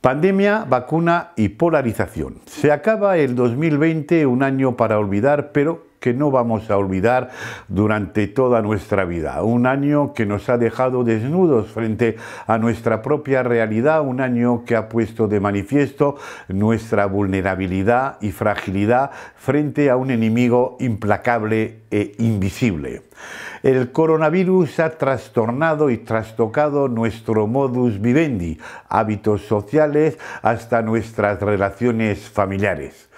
Pandemia, vacuna y polarización. Se acaba el 2020, un año para olvidar, pero que no vamos a olvidar durante toda nuestra vida. Un año que nos ha dejado desnudos frente a nuestra propia realidad, un año que ha puesto de manifiesto nuestra vulnerabilidad y fragilidad frente a un enemigo implacable e invisible. El coronavirus ha trastornado y trastocado nuestro modus vivendi, hábitos sociales, hasta nuestras relaciones familiares.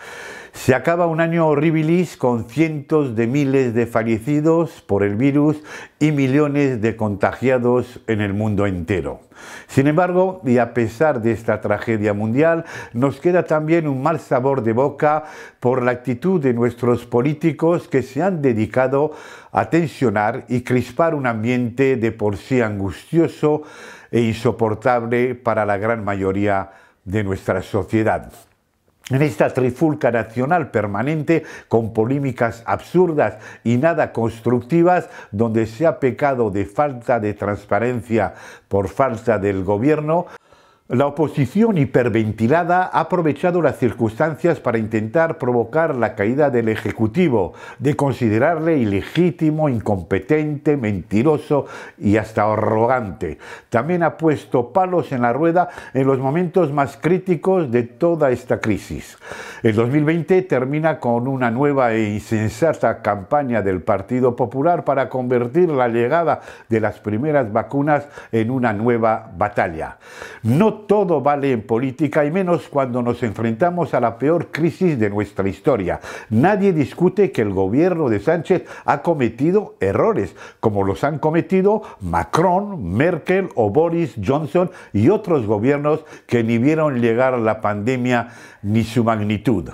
Se acaba un año horribilis con cientos de miles de fallecidos por el virus y millones de contagiados en el mundo entero. Sin embargo, y a pesar de esta tragedia mundial, nos queda también un mal sabor de boca por la actitud de nuestros políticos que se han dedicado a tensionar y crispar un ambiente de por sí angustioso e insoportable para la gran mayoría de nuestra sociedad en esta trifulca nacional permanente con polémicas absurdas y nada constructivas, donde se ha pecado de falta de transparencia por falta del gobierno, la oposición hiperventilada ha aprovechado las circunstancias para intentar provocar la caída del Ejecutivo, de considerarle ilegítimo, incompetente, mentiroso y hasta arrogante. También ha puesto palos en la rueda en los momentos más críticos de toda esta crisis. El 2020 termina con una nueva e insensata campaña del Partido Popular para convertir la llegada de las primeras vacunas en una nueva batalla todo vale en política y menos cuando nos enfrentamos a la peor crisis de nuestra historia. Nadie discute que el gobierno de Sánchez ha cometido errores, como los han cometido Macron, Merkel o Boris Johnson y otros gobiernos que ni vieron llegar la pandemia ni su magnitud.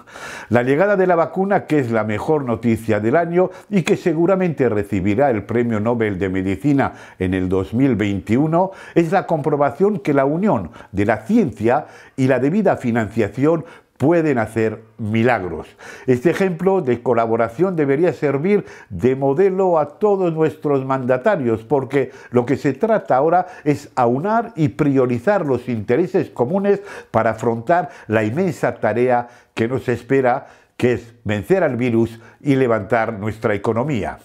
La llegada de la vacuna, que es la mejor noticia del año y que seguramente recibirá el Premio Nobel de Medicina en el 2021, es la comprobación que la Unión de la ciencia y la debida financiación pueden hacer milagros. Este ejemplo de colaboración debería servir de modelo a todos nuestros mandatarios, porque lo que se trata ahora es aunar y priorizar los intereses comunes para afrontar la inmensa tarea que nos espera, que es vencer al virus y levantar nuestra economía.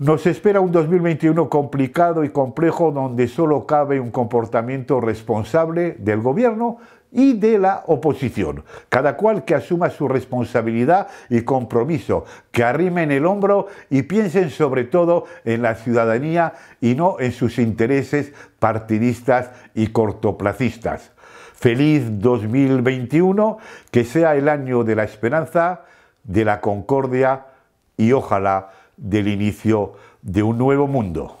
Nos espera un 2021 complicado y complejo donde solo cabe un comportamiento responsable del gobierno y de la oposición, cada cual que asuma su responsabilidad y compromiso, que arrimen el hombro y piensen sobre todo en la ciudadanía y no en sus intereses partidistas y cortoplacistas. Feliz 2021, que sea el año de la esperanza, de la concordia y ojalá del inicio de un nuevo mundo.